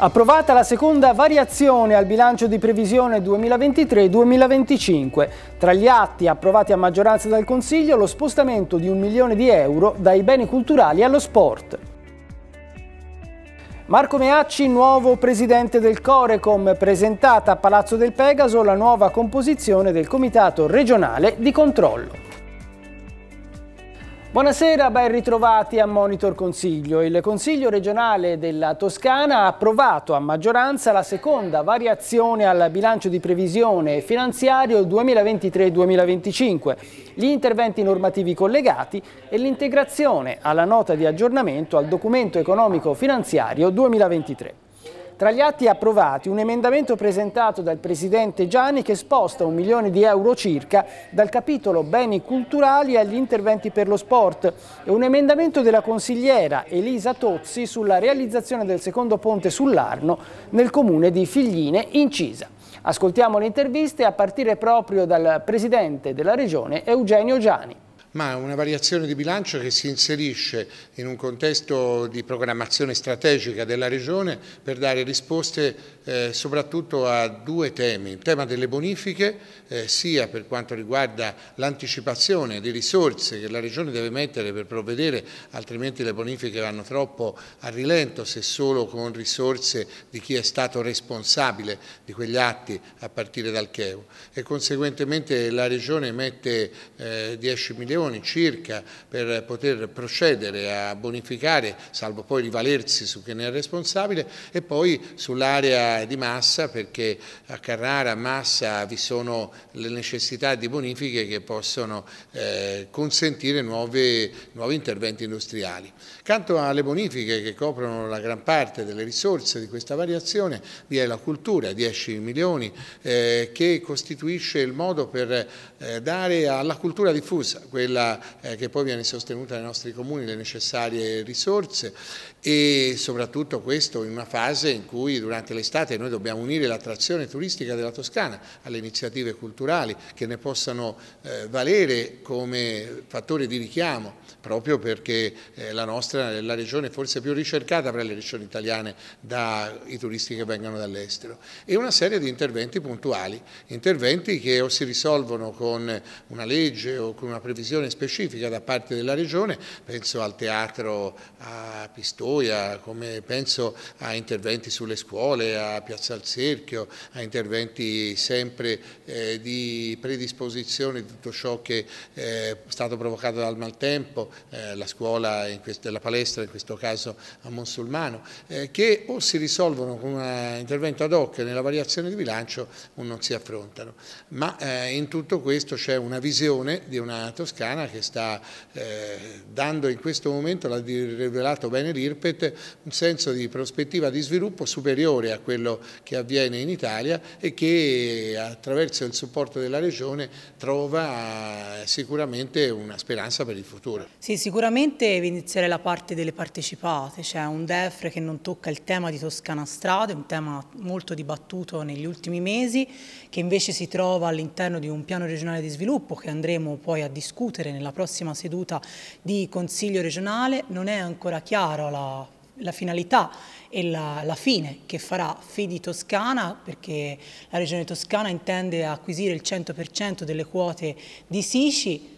Approvata la seconda variazione al bilancio di previsione 2023-2025. Tra gli atti approvati a maggioranza dal Consiglio lo spostamento di un milione di euro dai beni culturali allo sport. Marco Meacci, nuovo presidente del Corecom, presentata a Palazzo del Pegaso la nuova composizione del Comitato regionale di controllo. Buonasera, ben ritrovati a Monitor Consiglio. Il Consiglio regionale della Toscana ha approvato a maggioranza la seconda variazione al bilancio di previsione finanziario 2023-2025, gli interventi normativi collegati e l'integrazione alla nota di aggiornamento al documento economico finanziario 2023. Tra gli atti approvati un emendamento presentato dal Presidente Gianni che sposta un milione di euro circa dal capitolo beni culturali agli interventi per lo sport e un emendamento della consigliera Elisa Tozzi sulla realizzazione del secondo ponte sull'Arno nel comune di Figline in Cisa. Ascoltiamo le interviste a partire proprio dal Presidente della Regione Eugenio Gianni ma una variazione di bilancio che si inserisce in un contesto di programmazione strategica della Regione per dare risposte eh, soprattutto a due temi, il tema delle bonifiche eh, sia per quanto riguarda l'anticipazione di risorse che la Regione deve mettere per provvedere, altrimenti le bonifiche vanno troppo a rilento se solo con risorse di chi è stato responsabile di quegli atti a partire dal CHEU e conseguentemente la Regione mette eh, 10 milioni milioni circa per poter procedere a bonificare, salvo poi rivalersi su chi ne è responsabile, e poi sull'area di Massa, perché a Carrara, a Massa vi sono le necessità di bonifiche che possono eh, consentire nuove, nuovi interventi industriali. Accanto alle bonifiche che coprono la gran parte delle risorse di questa variazione, vi è la cultura, 10 milioni, eh, che costituisce il modo per eh, dare alla cultura diffusa, quella quella eh, che poi viene sostenuta dai nostri comuni, le necessarie risorse e soprattutto questo in una fase in cui durante l'estate noi dobbiamo unire l'attrazione turistica della Toscana alle iniziative culturali che ne possano eh, valere come fattore di richiamo proprio perché eh, la nostra è la regione forse più ricercata tra le regioni italiane dai turisti che vengono dall'estero e una serie di interventi puntuali, interventi che o si risolvono con una legge o con una previsione un'azione specifica da parte della Regione, penso al teatro a Pistoia, penso a interventi sulle scuole, a Piazza al Cerchio, a interventi sempre eh, di predisposizione di tutto ciò che eh, è stato provocato dal maltempo, eh, la scuola, questo, la palestra in questo caso a Monsulmano, eh, che o si risolvono con un intervento ad hoc nella variazione di bilancio o non si affrontano. Ma eh, in tutto questo c'è una visione di una Toscana italiana che sta eh, dando in questo momento, l'ha rivelato bene l'IRPET, un senso di prospettiva di sviluppo superiore a quello che avviene in Italia e che attraverso il supporto della Regione trova eh, sicuramente una speranza per il futuro. Sì, sicuramente vi inizierei la parte delle partecipate, c'è cioè un DEFRE che non tocca il tema di Toscana Strade, un tema molto dibattuto negli ultimi mesi, che invece si trova all'interno di un piano regionale di sviluppo che andremo poi a discutere discutere nella prossima seduta di Consiglio regionale, non è ancora chiaro la la finalità e la, la, fine che farà Fidi Toscana perché la Regione Toscana intende acquisire il 100% delle quote di Sici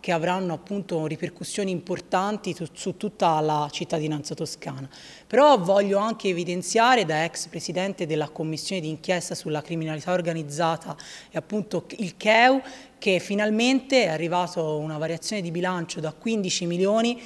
che avranno appunto ripercussioni importanti su tutta la cittadinanza toscana. Però voglio anche evidenziare da ex presidente della commissione d'inchiesta sulla criminalità organizzata e appunto il CEU che finalmente è arrivata una variazione di bilancio da 15 milioni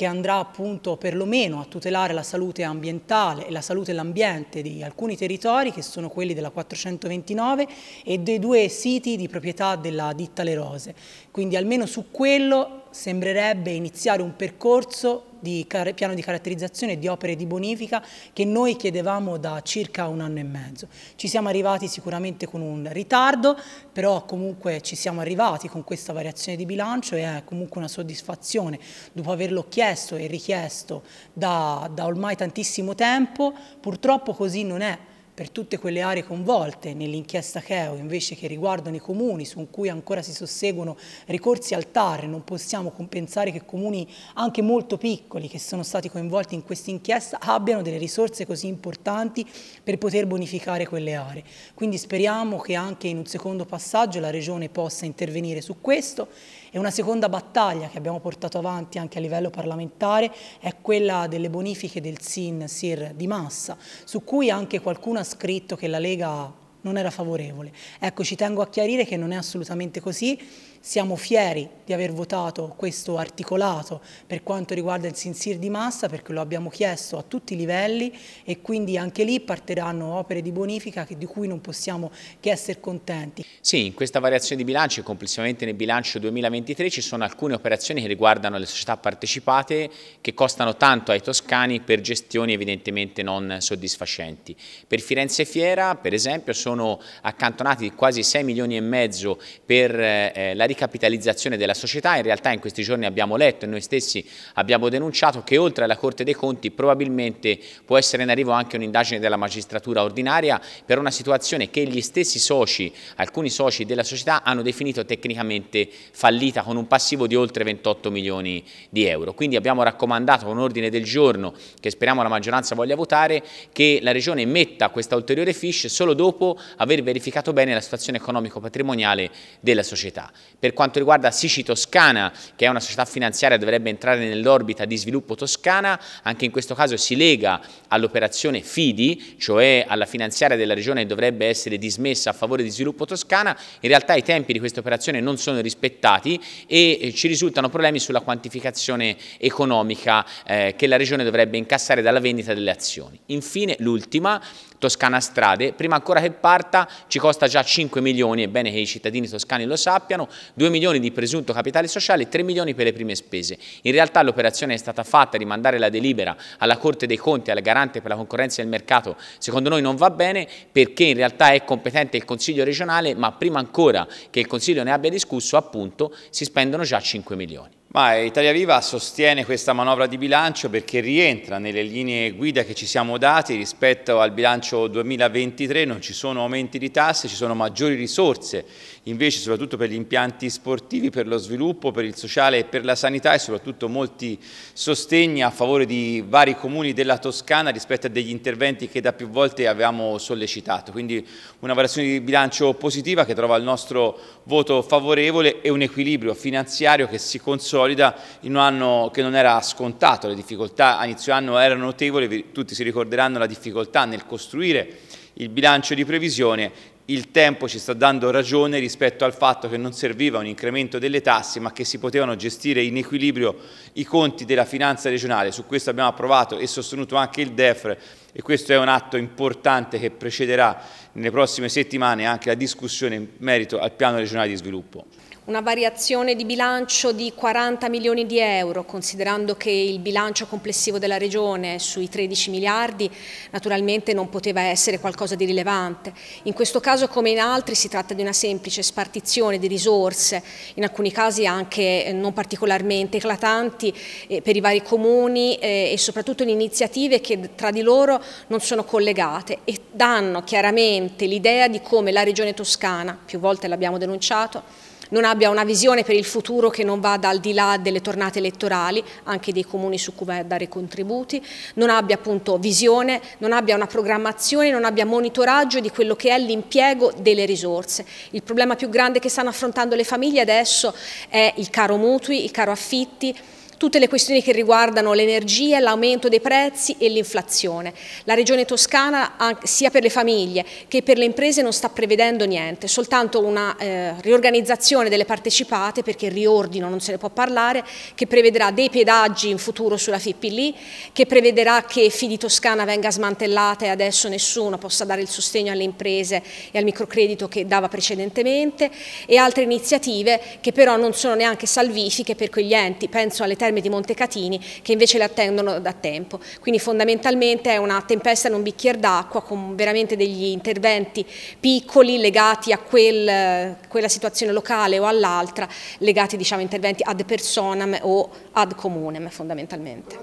che andrà appunto perlomeno a tutelare la salute ambientale e la salute dell'ambiente di alcuni territori che sono quelli della 429 e dei due siti di proprietà della ditta Le Rose. Quindi almeno su quello sembrerebbe iniziare un percorso di piano di caratterizzazione di opere di bonifica che noi chiedevamo da circa un anno e mezzo. Ci siamo arrivati sicuramente con un ritardo, però comunque ci siamo arrivati con questa variazione di bilancio e è comunque una soddisfazione dopo averlo chiesto e richiesto da, da ormai tantissimo tempo. Purtroppo così non è per tutte quelle aree coinvolte nell'inchiesta Cheo invece che riguardano i comuni su cui ancora si susseguono ricorsi al TAR, non possiamo compensare che comuni anche molto piccoli che sono stati coinvolti in questa inchiesta abbiano delle risorse così importanti per poter bonificare quelle aree. Quindi speriamo che anche in un secondo passaggio la Regione possa intervenire su questo e una seconda battaglia che abbiamo portato avanti anche a livello parlamentare è quella delle bonifiche del SIN SIR di Massa, su cui anche qualcuno ha scritto che la Lega non era favorevole. Ecco, ci tengo a chiarire che non è assolutamente così siamo fieri di aver votato questo articolato per quanto riguarda il sinsir di massa perché lo abbiamo chiesto a tutti i livelli e quindi anche lì partiranno opere di bonifica di cui non possiamo che essere contenti. Sì, in questa variazione di bilancio e complessivamente nel bilancio 2023 ci sono alcune operazioni che riguardano le società partecipate che costano tanto ai toscani per gestioni evidentemente non soddisfacenti. Per Firenze Fiera per esempio sono accantonati quasi 6 milioni e mezzo per eh, la ricapitalizzazione della società, in realtà in questi giorni abbiamo letto e noi stessi abbiamo denunciato che oltre alla Corte dei Conti probabilmente può essere in arrivo anche un'indagine della magistratura ordinaria per una situazione che gli stessi soci, alcuni soci della società hanno definito tecnicamente fallita con un passivo di oltre 28 milioni di euro. Quindi abbiamo raccomandato con ordine del giorno che speriamo la maggioranza voglia votare che la Regione metta questa ulteriore fish solo dopo aver verificato bene la situazione economico-patrimoniale della società. Per quanto riguarda Sici Toscana, che è una società finanziaria che dovrebbe entrare nell'orbita di sviluppo toscana, anche in questo caso si lega all'operazione FIDI, cioè alla finanziaria della regione che dovrebbe essere dismessa a favore di sviluppo toscana, in realtà i tempi di questa operazione non sono rispettati e eh, ci risultano problemi sulla quantificazione economica eh, che la regione dovrebbe incassare dalla vendita delle azioni. Infine l'ultima, Toscana Strade, prima ancora che parta ci costa già 5 milioni, è bene che i cittadini toscani lo sappiano, 2 milioni di presunto capitale sociale e 3 milioni per le prime spese. In realtà l'operazione è stata fatta di mandare la delibera alla Corte dei Conti, al Garante per la concorrenza e il mercato, secondo noi non va bene perché in realtà è competente il Consiglio regionale, ma prima ancora che il Consiglio ne abbia discusso, appunto, si spendono già 5 milioni. Ma Italia Viva sostiene questa manovra di bilancio perché rientra nelle linee guida che ci siamo dati rispetto al bilancio 2023, non ci sono aumenti di tasse, ci sono maggiori risorse invece soprattutto per gli impianti sportivi, per lo sviluppo, per il sociale e per la sanità e soprattutto molti sostegni a favore di vari comuni della Toscana rispetto a degli interventi che da più volte avevamo sollecitato. Quindi una variazione di bilancio positiva che trova il nostro voto favorevole e un equilibrio finanziario che si consolida in un anno che non era scontato, le difficoltà a inizio anno erano notevoli, tutti si ricorderanno la difficoltà nel costruire il bilancio di previsione il tempo ci sta dando ragione rispetto al fatto che non serviva un incremento delle tasse ma che si potevano gestire in equilibrio i conti della finanza regionale. Su questo abbiamo approvato e sostenuto anche il DEFR e questo è un atto importante che precederà nelle prossime settimane anche la discussione in merito al piano regionale di sviluppo una variazione di bilancio di 40 milioni di euro, considerando che il bilancio complessivo della Regione sui 13 miliardi naturalmente non poteva essere qualcosa di rilevante. In questo caso come in altri si tratta di una semplice spartizione di risorse, in alcuni casi anche eh, non particolarmente eclatanti eh, per i vari comuni eh, e soprattutto in iniziative che tra di loro non sono collegate e danno chiaramente l'idea di come la Regione Toscana, più volte l'abbiamo denunciato, non abbia una visione per il futuro che non vada al di là delle tornate elettorali, anche dei comuni su cui vai a dare contributi, non abbia appunto visione, non abbia una programmazione, non abbia monitoraggio di quello che è l'impiego delle risorse. Il problema più grande che stanno affrontando le famiglie adesso è il caro mutui, il caro affitti, tutte le questioni che riguardano l'energia, l'aumento dei prezzi e l'inflazione. La Regione Toscana sia per le famiglie che per le imprese non sta prevedendo niente, soltanto una eh, riorganizzazione delle partecipate perché riordino non se ne può parlare, che prevederà dei pedaggi in futuro sulla FIPLI, che prevederà che Fidi Toscana venga smantellata e adesso nessuno possa dare il sostegno alle imprese e al microcredito che dava precedentemente e altre iniziative che però non sono neanche salvifiche per quegli enti, penso alle terre Terme di Montecatini che invece le attendono da tempo. Quindi fondamentalmente è una tempesta in un bicchiere d'acqua con veramente degli interventi piccoli legati a quel, quella situazione locale o all'altra, legati diciamo interventi ad personam o ad comunem fondamentalmente.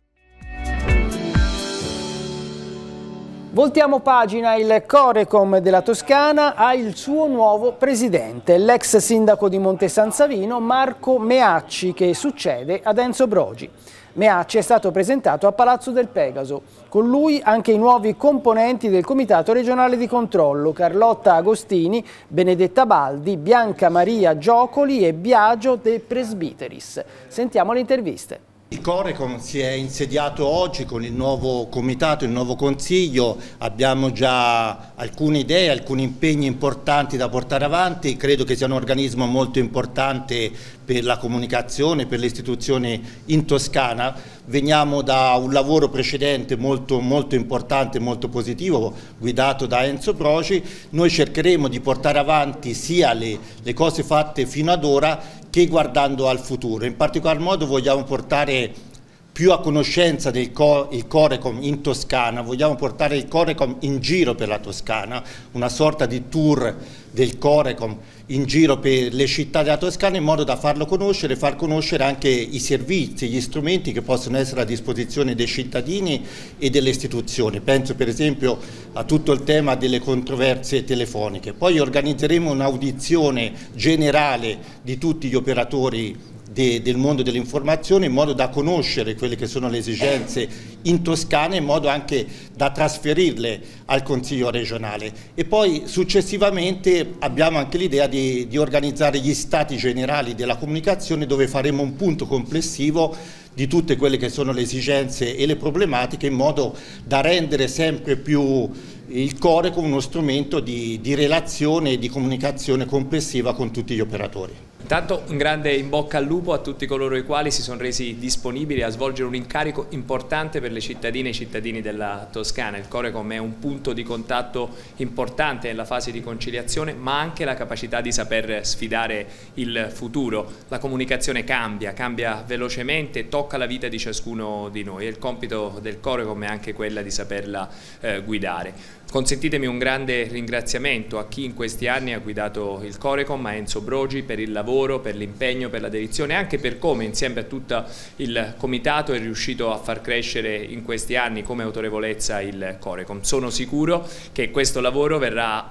Voltiamo pagina, il Corecom della Toscana ha il suo nuovo presidente, l'ex sindaco di Monte San Savino Marco Meacci che succede ad Enzo Brogi. Meacci è stato presentato a Palazzo del Pegaso, con lui anche i nuovi componenti del Comitato regionale di controllo Carlotta Agostini, Benedetta Baldi, Bianca Maria Giocoli e Biagio De Presbiteris. Sentiamo le interviste. Il Corecom si è insediato oggi con il nuovo comitato, il nuovo consiglio, abbiamo già alcune idee, alcuni impegni importanti da portare avanti, credo che sia un organismo molto importante per la comunicazione, per l'istituzione in Toscana. Veniamo da un lavoro precedente molto, molto importante, molto positivo, guidato da Enzo Proci. Noi cercheremo di portare avanti sia le, le cose fatte fino ad ora che guardando al futuro. In particolar modo vogliamo portare più a conoscenza del cor Corecom in Toscana, vogliamo portare il Corecom in giro per la Toscana, una sorta di tour del Corecom in giro per le città della Toscana in modo da farlo conoscere, far conoscere anche i servizi, gli strumenti che possono essere a disposizione dei cittadini e delle istituzioni. Penso per esempio a tutto il tema delle controversie telefoniche. Poi organizzeremo un'audizione generale di tutti gli operatori de, del mondo dell'informazione in modo da conoscere quelle che sono le esigenze in Toscana in modo anche da trasferirle al Consiglio regionale e poi successivamente abbiamo anche l'idea di, di organizzare gli stati generali della comunicazione dove faremo un punto complessivo di tutte quelle che sono le esigenze e le problematiche in modo da rendere sempre più il core come uno strumento di, di relazione e di comunicazione complessiva con tutti gli operatori. Intanto un grande in bocca al lupo a tutti coloro i quali si sono resi disponibili a svolgere un incarico importante per le cittadine e i cittadini della Toscana. Il Corecom è un punto di contatto importante nella fase di conciliazione ma anche la capacità di saper sfidare il futuro. La comunicazione cambia, cambia velocemente, tocca la vita di ciascuno di noi e il compito del Corecom è anche quella di saperla eh, guidare. Consentitemi un grande ringraziamento a chi in questi anni ha guidato il Corecom, a Enzo Brogi per il lavoro, per l'impegno, per la dedizione e anche per come insieme a tutto il Comitato è riuscito a far crescere in questi anni come autorevolezza il Corecom. Sono sicuro che questo lavoro verrà,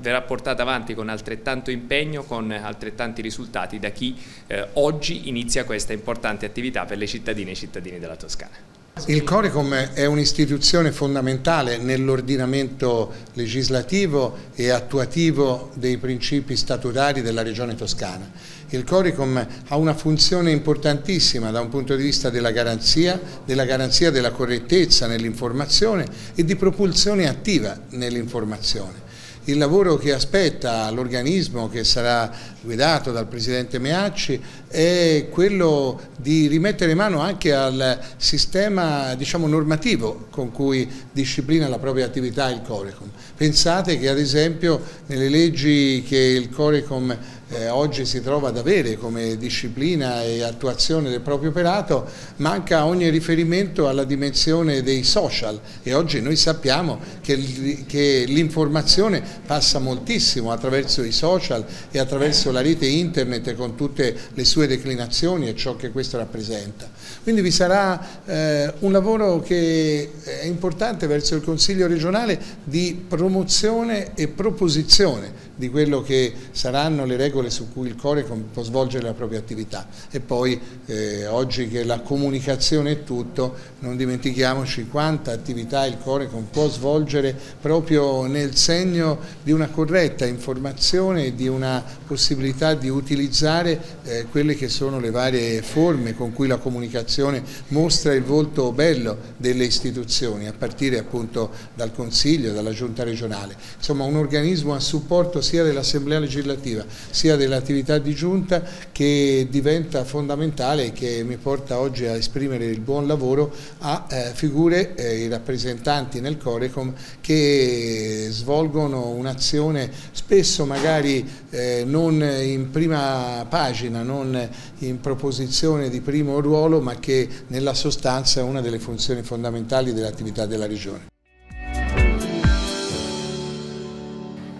verrà portato avanti con altrettanto impegno, con altrettanti risultati da chi eh, oggi inizia questa importante attività per le cittadine e i cittadini della Toscana. Il Coricom è un'istituzione fondamentale nell'ordinamento legislativo e attuativo dei principi statutari della Regione Toscana. Il Coricom ha una funzione importantissima da un punto di vista della garanzia, della, garanzia della correttezza nell'informazione e di propulsione attiva nell'informazione il lavoro che aspetta l'organismo che sarà guidato dal Presidente Meacci è quello di rimettere mano anche al sistema diciamo, normativo con cui disciplina la propria attività il Corecom. Pensate che ad esempio nelle leggi che il Corecom eh, oggi si trova ad avere come disciplina e attuazione del proprio operato, manca ogni riferimento alla dimensione dei social e oggi noi sappiamo che, che l'informazione passa moltissimo attraverso i social e attraverso la rete internet con tutte le sue declinazioni e ciò che questo rappresenta. Quindi vi sarà eh, un lavoro che è importante verso il Consiglio regionale di promozione e proposizione di quello che saranno le regole regole su cui il Corecom può svolgere la propria attività e poi eh, oggi che la comunicazione è tutto non dimentichiamoci quanta attività il Corecom può svolgere proprio nel segno di una corretta informazione e di una possibilità di utilizzare eh, quelle che sono le varie forme con cui la comunicazione mostra il volto bello delle istituzioni a partire appunto dal Consiglio, dalla Giunta regionale, insomma un organismo a supporto sia dell'Assemblea legislativa sia sia dell'attività di giunta che diventa fondamentale e che mi porta oggi a esprimere il buon lavoro a eh, figure, eh, i rappresentanti nel Corecom che svolgono un'azione spesso magari eh, non in prima pagina, non in proposizione di primo ruolo ma che nella sostanza è una delle funzioni fondamentali dell'attività della Regione.